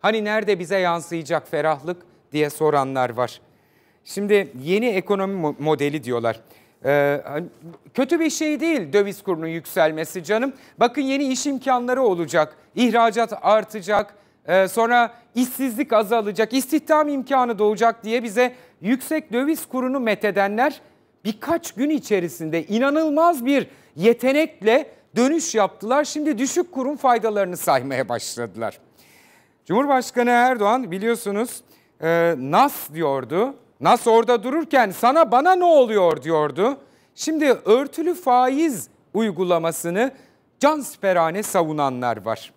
Hani nerede bize yansıyacak ferahlık diye soranlar var. Şimdi yeni ekonomi modeli diyorlar. Ee, hani kötü bir şey değil döviz kurunun yükselmesi canım. Bakın yeni iş imkanları olacak, ihracat artacak, ee, sonra işsizlik azalacak, istihdam imkanı doğacak diye bize yüksek döviz kurunu metedenler birkaç gün içerisinde inanılmaz bir yetenekle dönüş yaptılar. Şimdi düşük kurun faydalarını saymaya başladılar. Cumhurbaşkanı Erdoğan biliyorsunuz e, nas diyordu. Nas orada dururken sana bana ne oluyor diyordu. Şimdi örtülü faiz uygulamasını Can cansperane savunanlar var.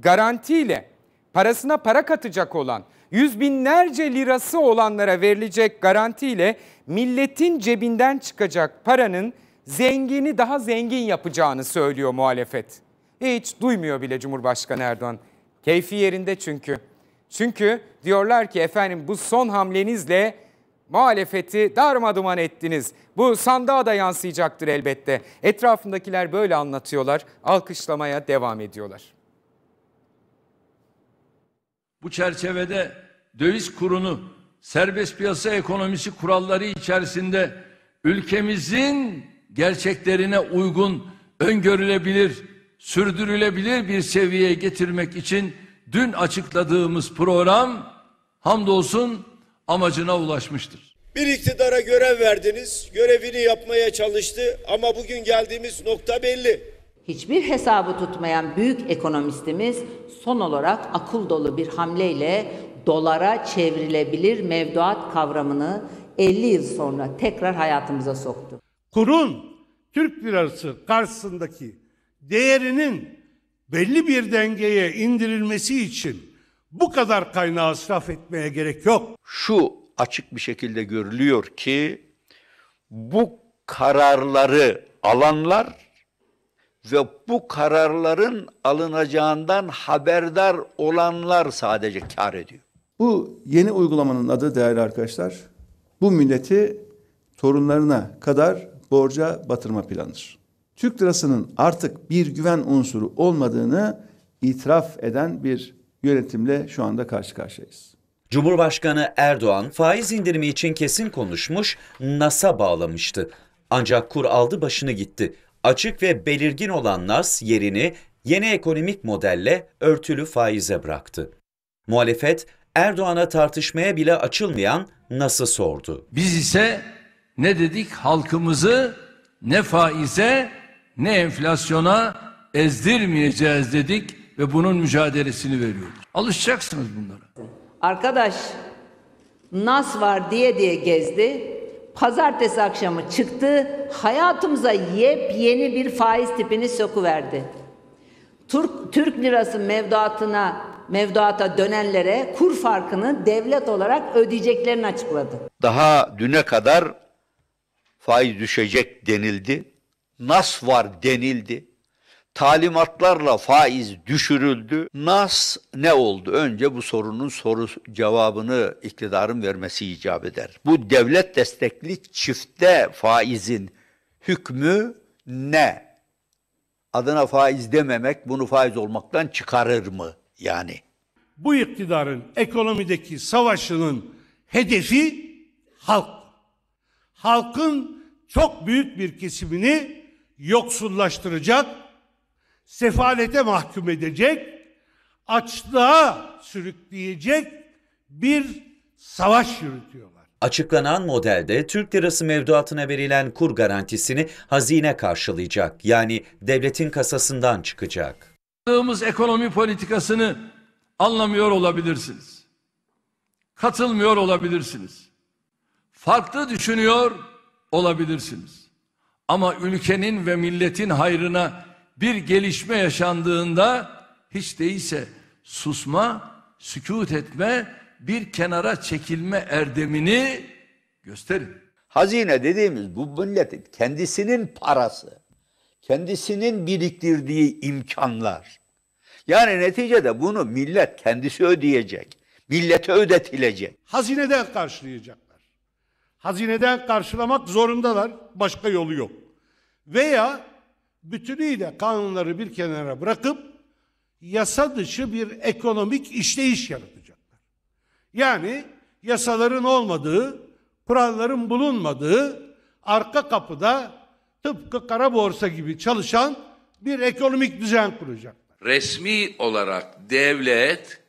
Garantiyle parasına para katacak olan, yüz binlerce lirası olanlara verilecek garantiyle milletin cebinden çıkacak paranın zengini daha zengin yapacağını söylüyor muhalefet. Hiç duymuyor bile Cumhurbaşkanı Erdoğan. Keyfi yerinde çünkü. Çünkü diyorlar ki efendim bu son hamlenizle muhalefeti darmaduman ettiniz. Bu sandığa da yansıyacaktır elbette. Etrafındakiler böyle anlatıyorlar. Alkışlamaya devam ediyorlar. Bu çerçevede döviz kurunu serbest piyasa ekonomisi kuralları içerisinde ülkemizin gerçeklerine uygun öngörülebilir sürdürülebilir bir seviyeye getirmek için dün açıkladığımız program hamdolsun amacına ulaşmıştır. Bir iktidara görev verdiniz, görevini yapmaya çalıştı ama bugün geldiğimiz nokta belli. Hiçbir hesabı tutmayan büyük ekonomistimiz son olarak akıl dolu bir hamleyle dolara çevrilebilir mevduat kavramını 50 yıl sonra tekrar hayatımıza soktu. Kurun Türk lirası karşısındaki değerinin belli bir dengeye indirilmesi için bu kadar kaynağı israf etmeye gerek yok. Şu açık bir şekilde görülüyor ki bu kararları alanlar ve bu kararların alınacağından haberdar olanlar sadece kar ediyor. Bu yeni uygulamanın adı değerli arkadaşlar, bu milleti torunlarına kadar borca batırma planıdır. Türk lirasının artık bir güven unsuru olmadığını itiraf eden bir yönetimle şu anda karşı karşıyayız. Cumhurbaşkanı Erdoğan faiz indirimi için kesin konuşmuş, NAS'a bağlamıştı. Ancak kur aldı başını gitti. Açık ve belirgin olan NAS yerini yeni ekonomik modelle örtülü faize bıraktı. Muhalefet Erdoğan'a tartışmaya bile açılmayan nasıl sordu. Biz ise ne dedik halkımızı ne faize ne enflasyona ezdirmeyeceğiz dedik ve bunun mücadelesini veriyoruz. Alışacaksınız bunlara. Arkadaş nas var diye diye gezdi. Pazartesi akşamı çıktı. Hayatımıza yepyeni bir faiz tipini sokuverdi. Türk, Türk lirası mevduatına mevduata dönenlere kur farkını devlet olarak ödeyeceklerini açıkladı. Daha düne kadar faiz düşecek denildi nas var denildi. Talimatlarla faiz düşürüldü. Nas ne oldu? Önce bu sorunun soru cevabını iktidarın vermesi icap eder. Bu devlet destekli çifte faizin hükmü ne? Adına faiz dememek bunu faiz olmaktan çıkarır mı yani? Bu iktidarın ekonomideki savaşının hedefi halk. Halkın çok büyük bir kesimini yoksullaştıracak, sefalete mahkum edecek, açlığa sürükleyecek bir savaş yürütüyorlar. Açıklanan modelde Türk lirası mevduatına verilen kur garantisini hazine karşılayacak. Yani devletin kasasından çıkacak. Yaptığımız ekonomi politikasını anlamıyor olabilirsiniz. Katılmıyor olabilirsiniz. Farklı düşünüyor olabilirsiniz. Ama ülkenin ve milletin hayrına bir gelişme yaşandığında hiç değilse susma, sükut etme, bir kenara çekilme erdemini gösterin. Hazine dediğimiz bu milletin kendisinin parası, kendisinin biriktirdiği imkanlar. Yani neticede bunu millet kendisi ödeyecek, millete ödetilecek. Hazineden karşılayacak hazineden karşılamak zorundalar. Başka yolu yok. Veya bütünüyle kanunları bir kenara bırakıp yasa dışı bir ekonomik işleyiş yaratacaklar. Yani yasaların olmadığı, kuralların bulunmadığı arka kapıda tıpkı kara borsa gibi çalışan bir ekonomik düzen kuracaklar. Resmi olarak devlet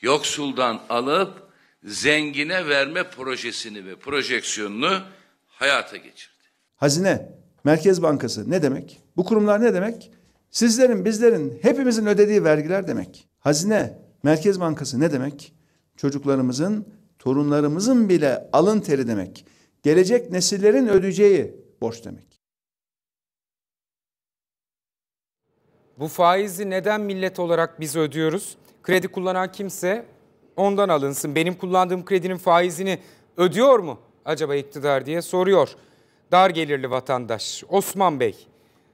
yoksuldan alıp zengine verme projesini ve projeksiyonunu hayata geçirdi. Hazine, Merkez Bankası ne demek? Bu kurumlar ne demek? Sizlerin, bizlerin, hepimizin ödediği vergiler demek. Hazine, Merkez Bankası ne demek? Çocuklarımızın, torunlarımızın bile alın teri demek. Gelecek nesillerin ödeyeceği borç demek. Bu faizi neden millet olarak biz ödüyoruz? Kredi kullanan kimse ondan alınsın. Benim kullandığım kredinin faizini ödüyor mu acaba iktidar diye soruyor. Dar gelirli vatandaş Osman Bey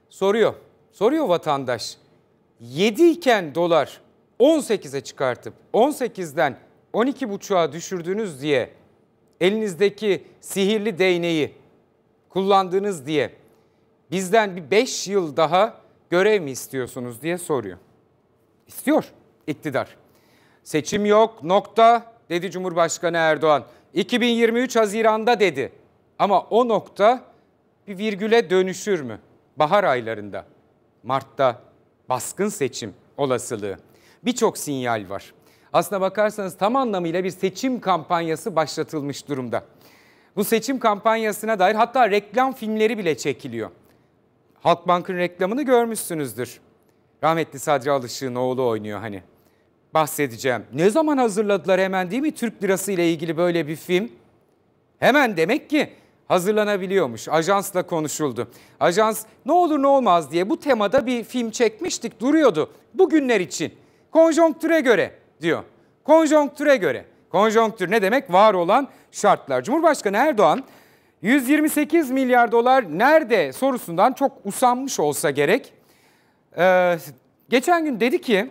soruyor. Soruyor vatandaş. 7 iken dolar 18'e çıkartıp 18'den 12,5'a düşürdünüz diye elinizdeki sihirli değneği kullandınız diye bizden bir 5 yıl daha görev mi istiyorsunuz diye soruyor. İstiyor iktidar. Seçim yok nokta dedi Cumhurbaşkanı Erdoğan. 2023 Haziran'da dedi. Ama o nokta bir virgüle dönüşür mü? Bahar aylarında, Mart'ta baskın seçim olasılığı. Birçok sinyal var. Aslına bakarsanız tam anlamıyla bir seçim kampanyası başlatılmış durumda. Bu seçim kampanyasına dair hatta reklam filmleri bile çekiliyor. Halkbank'ın reklamını görmüşsünüzdür. Rahmetli Sadri Alışık'ın oğlu oynuyor hani bahsedeceğim. Ne zaman hazırladılar hemen değil mi Türk lirası ile ilgili böyle bir film? Hemen demek ki hazırlanabiliyormuş. Ajansla konuşuldu. Ajans ne olur ne olmaz diye bu temada bir film çekmiştik duruyordu bugünler için. Konjonktüre göre diyor. Konjonktüre göre. Konjonktür ne demek? Var olan şartlar. Cumhurbaşkanı Erdoğan 128 milyar dolar nerede sorusundan çok usanmış olsa gerek. Ee, geçen gün dedi ki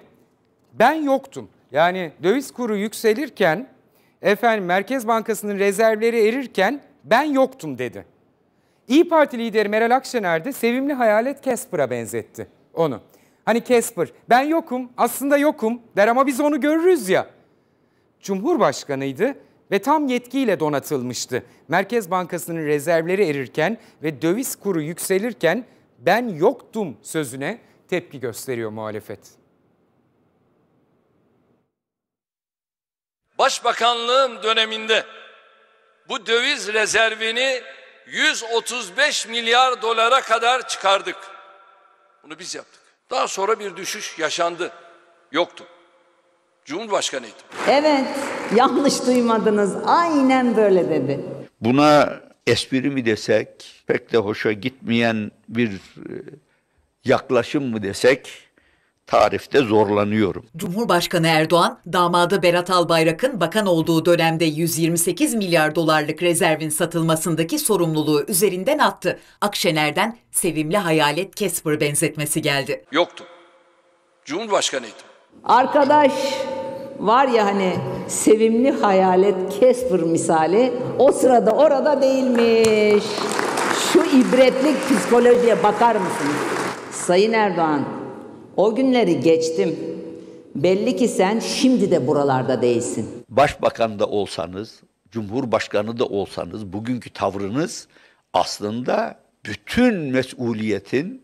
ben yoktum. Yani döviz kuru yükselirken efendim Merkez Bankası'nın rezervleri erirken ben yoktum dedi. İyi Parti lideri Meral Akşener de sevimli hayalet Casper'a benzetti onu. Hani Casper ben yokum aslında yokum der ama biz onu görürüz ya. Cumhurbaşkanıydı ve tam yetkiyle donatılmıştı. Merkez Bankası'nın rezervleri erirken ve döviz kuru yükselirken ben yoktum sözüne tepki gösteriyor muhalefet. başbakanlığım döneminde bu döviz rezervini 135 milyar dolara kadar çıkardık. Bunu biz yaptık. Daha sonra bir düşüş yaşandı. Yoktu. Cumhurbaşkanıydı. Evet, yanlış duymadınız. Aynen böyle dedi. Buna espri mi desek, pek de hoşa gitmeyen bir e, yaklaşım mı desek, tarifte zorlanıyorum. Cumhurbaşkanı Erdoğan, damadı Berat Albayrak'ın bakan olduğu dönemde 128 milyar dolarlık rezervin satılmasındaki sorumluluğu üzerinden attı. Akşener'den sevimli hayalet Casper benzetmesi geldi. Yoktu. Cumhurbaşkanıydım. Arkadaş var ya hani sevimli hayalet Casper misali o sırada orada değilmiş. Şu ibretlik psikolojiye bakar mısınız? Sayın Erdoğan, o günleri geçtim. Belli ki sen şimdi de buralarda değilsin. Başbakan da olsanız, cumhurbaşkanı da olsanız bugünkü tavrınız aslında bütün mesuliyetin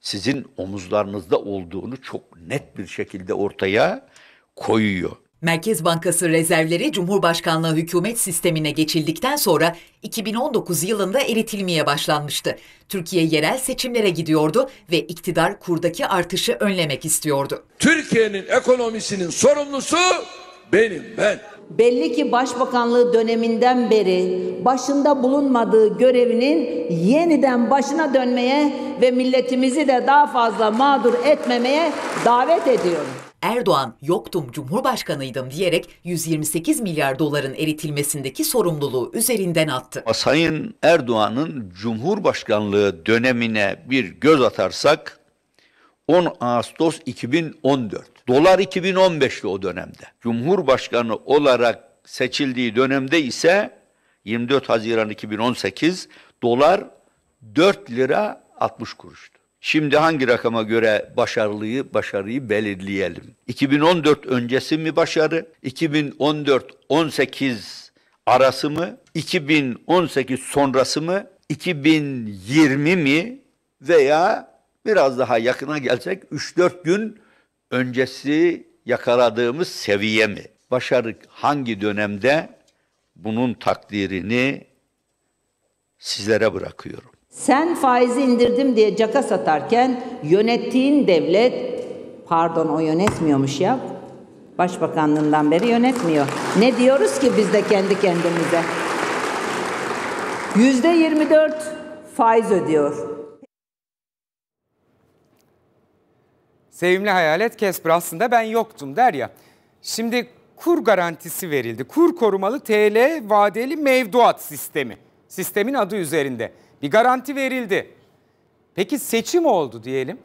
sizin omuzlarınızda olduğunu çok net bir şekilde ortaya koyuyor. Merkez Bankası rezervleri Cumhurbaşkanlığı hükümet sistemine geçildikten sonra 2019 yılında eritilmeye başlanmıştı. Türkiye yerel seçimlere gidiyordu ve iktidar kurdaki artışı önlemek istiyordu. Türkiye'nin ekonomisinin sorumlusu benim ben. Belli ki başbakanlığı döneminden beri başında bulunmadığı görevinin yeniden başına dönmeye ve milletimizi de daha fazla mağdur etmemeye davet ediyorum. Erdoğan yoktum cumhurbaşkanıydım diyerek 128 milyar doların eritilmesindeki sorumluluğu üzerinden attı. Sayın Erdoğan'ın cumhurbaşkanlığı dönemine bir göz atarsak 10 Ağustos 2014. Dolar 2015'ti o dönemde. Cumhurbaşkanı olarak seçildiği dönemde ise 24 Haziran 2018 dolar 4 lira 60 kuruştu. Şimdi hangi rakama göre başarılıyı, başarıyı belirleyelim. 2014 öncesi mi başarı? 2014-18 arası mı? 2018 sonrası mı? 2020 mi? Veya biraz daha yakına gelsek 3-4 gün öncesi yakaladığımız seviye mi? Başarı hangi dönemde bunun takdirini sizlere bırakıyorum. Sen faizi indirdim diye caka satarken yönettiğin devlet, pardon o yönetmiyormuş ya, başbakanlığından beri yönetmiyor. Ne diyoruz ki biz de kendi kendimize? Yüzde 24 faiz ödüyor. Sevimli hayalet Kesper aslında ben yoktum der ya. Şimdi kur garantisi verildi. Kur korumalı TL vadeli mevduat sistemi. Sistemin adı üzerinde. Bir garanti verildi. Peki seçim oldu diyelim.